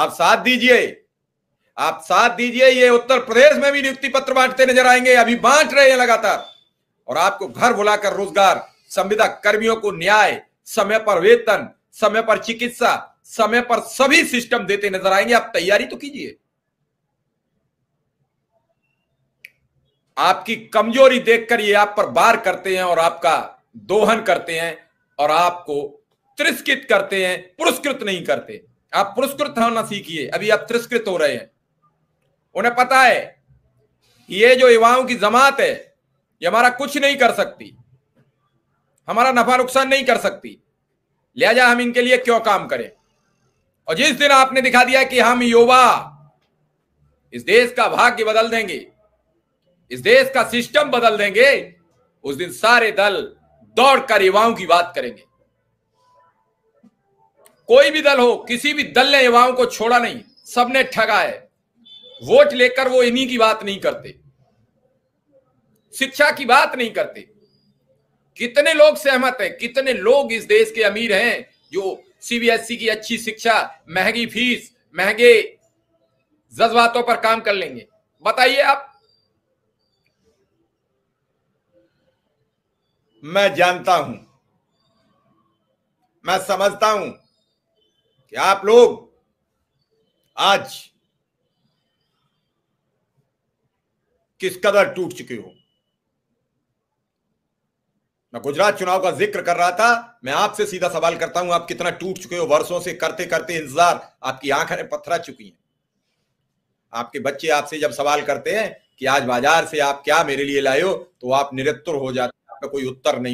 आप साथ दीजिए आप साथ दीजिए ये उत्तर प्रदेश में भी नियुक्ति पत्र बांटते नजर आएंगे अभी बांट रहे हैं लगातार और आपको घर बुलाकर रोजगार संविदा कर्मियों को न्याय समय पर वेतन समय पर चिकित्सा समय पर सभी सिस्टम देते नजर आएंगे आप तैयारी तो कीजिए आपकी कमजोरी देखकर ये आप पर बार करते हैं और आपका दोहन करते हैं और आपको तिरस्कृत करते हैं पुरस्कृत नहीं करते आप पुरस्कृत होना सीखिए अभी आप तिरस्कृत हो रहे हैं उन्हें पता है ये जो युवाओं की जमात है ये हमारा कुछ नहीं कर सकती हमारा नफा नुकसान नहीं कर सकती लिहाजा हम इनके लिए क्यों काम करें और जिस दिन आपने दिखा दिया कि हम युवा इस देश का भाग्य बदल देंगे इस देश का सिस्टम बदल देंगे उस दिन सारे दल दौड़कर युवाओं की बात करेंगे कोई भी दल हो किसी भी दल ने युवाओं को छोड़ा नहीं सबने ठगा है वोट लेकर वो इन्हीं की बात नहीं करते शिक्षा की बात नहीं करते कितने लोग सहमत हैं कितने लोग इस देश के अमीर हैं जो सीबीएसई e की अच्छी शिक्षा महंगी फीस महंगे जज्बातों पर काम कर लेंगे बताइए आप मैं जानता हूं मैं समझता हूं कि आप लोग आज किस कदर टूट चुके हो मैं गुजरात चुनाव का जिक्र कर रहा था मैं आपसे सीधा सवाल करता हूं आप कितना टूट चुके हो वर्षों से करते करते इंतजार आपकी आंखें पत्थरा चुकी हैं आपके बच्चे आपसे जब सवाल करते हैं कि आज बाजार से आप क्या मेरे लिए लाए हो तो आप निरत्तर हो जाते हैं आपका कोई उत्तर नहीं